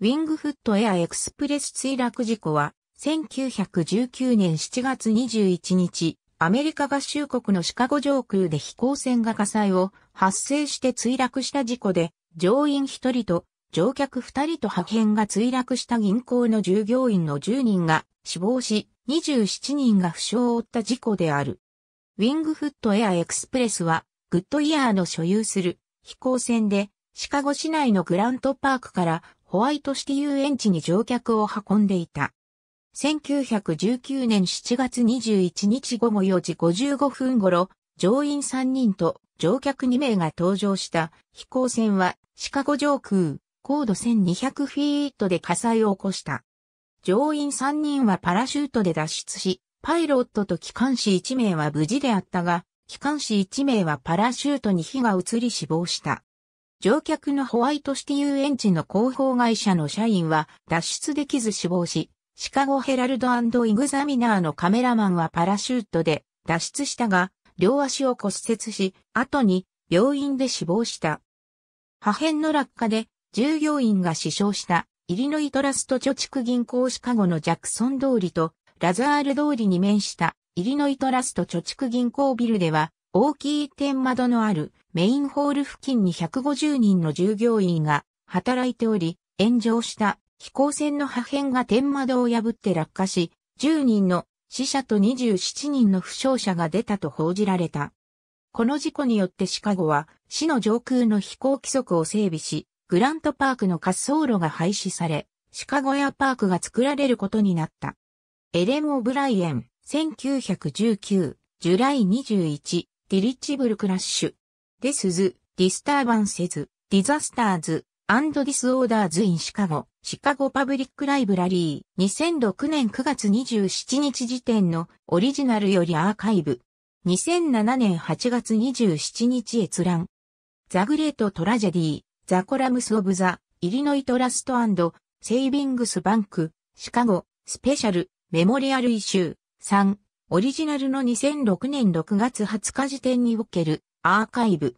ウィングフットエアエクスプレス墜落事故は、1919年7月21日、アメリカ合衆国のシカゴ上空で飛行船が火災を発生して墜落した事故で、乗員1人と乗客2人と破片が墜落した銀行の従業員の10人が死亡し、27人が負傷を負った事故である。ウィングフットエアエクスプレスは、グッドイヤーの所有する飛行船で、シカゴ市内のグラントパークからホワイトシティ遊園地に乗客を運んでいた。1919年7月21日午後4時55分頃、乗員3人と乗客2名が搭乗した飛行船はシカゴ上空高度1200フィートで火災を起こした。乗員3人はパラシュートで脱出し、パイロットと機関士1名は無事であったが、機関士1名はパラシュートに火が移り死亡した。乗客のホワイトシティ遊園地の広報会社の社員は脱出できず死亡し、シカゴヘラルドイグザミナーのカメラマンはパラシュートで脱出したが、両足を骨折し、後に病院で死亡した。破片の落下で従業員が死傷したイリノイトラスト貯蓄銀行シカゴのジャクソン通りとラザール通りに面したイリノイトラスト貯蓄銀行ビルでは大きい天窓のあるメインホール付近に150人の従業員が働いており、炎上した飛行船の破片が天窓を破って落下し、10人の死者と27人の負傷者が出たと報じられた。この事故によってシカゴは市の上空の飛行規則を整備し、グラントパークの滑走路が廃止され、シカゴエアパークが作られることになった。エレン・オブライエン、1919、ジュライ21、ディリッチブルクラッシュ。デスズ、ディスターバンセズ、ディザスターズ、アンドディスオーダーズインシカゴ、シカゴパブリックライブラリー、2006年9月27日時点のオリジナルよりアーカイブ。2007年8月27日閲覧。ザ・グレート・トラジェディー、ザ・コラムス・オブ・ザ・イリノイトラストセイビングス・バンク、シカゴ、スペシャル、メモリアル・イシュー、3、オリジナルの2006年6月20日時点におけるアーカイブ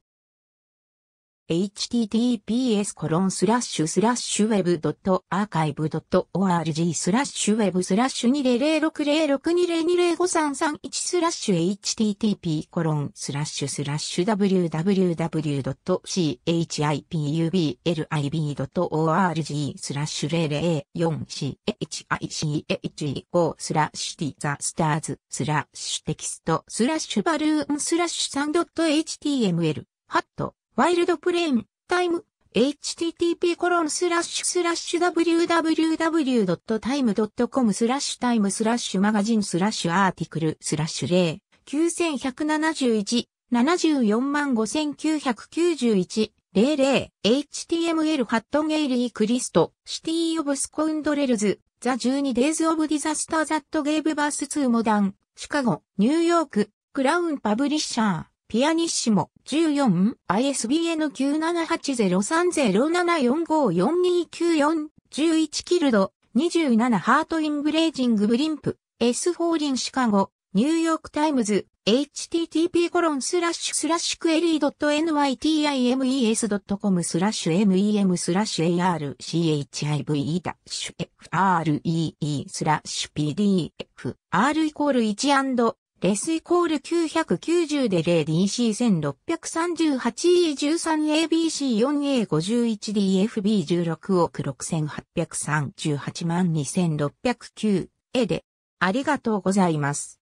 https コロンスラッシュスラッシュウェブドットアーカイブドット org スラッシュウェブスラッシュ20060620205331スラッシュ http コロンスラッシュスラッシュ www.chipubLIB.org スラッシュ 004chich5 スラッシュティザスターズスラッシュテキストスラッシュバルーンスラッシュ 3.html ハットワイルドプレーン、タイム、http://www.time.com スラッシュタイムスラッシュマガジンスラッシュアーティクルスラッシュ0 9171 745,991 00 HTML ハットゲイリークリストシティオブスコンドレルズザ12デイズオブディザスターザットゲイブバース v モダン。シカゴニューヨーククラウンパブリッシャーピアニッシモ 14ISBN 978030745429411キルド27ハートインブレージングブリンプ S フォーリンシカゴニューヨークタイムズ http コロンスラッシュスラッシュクエリー .nytimes.com スラッシュ mem スラッシュ archive ダッシュ free スラッシュ pdf r イコール1レスイコール990で 0DC1638E13ABC4A51DFB16 億6838万2609 A で、ありがとうございます。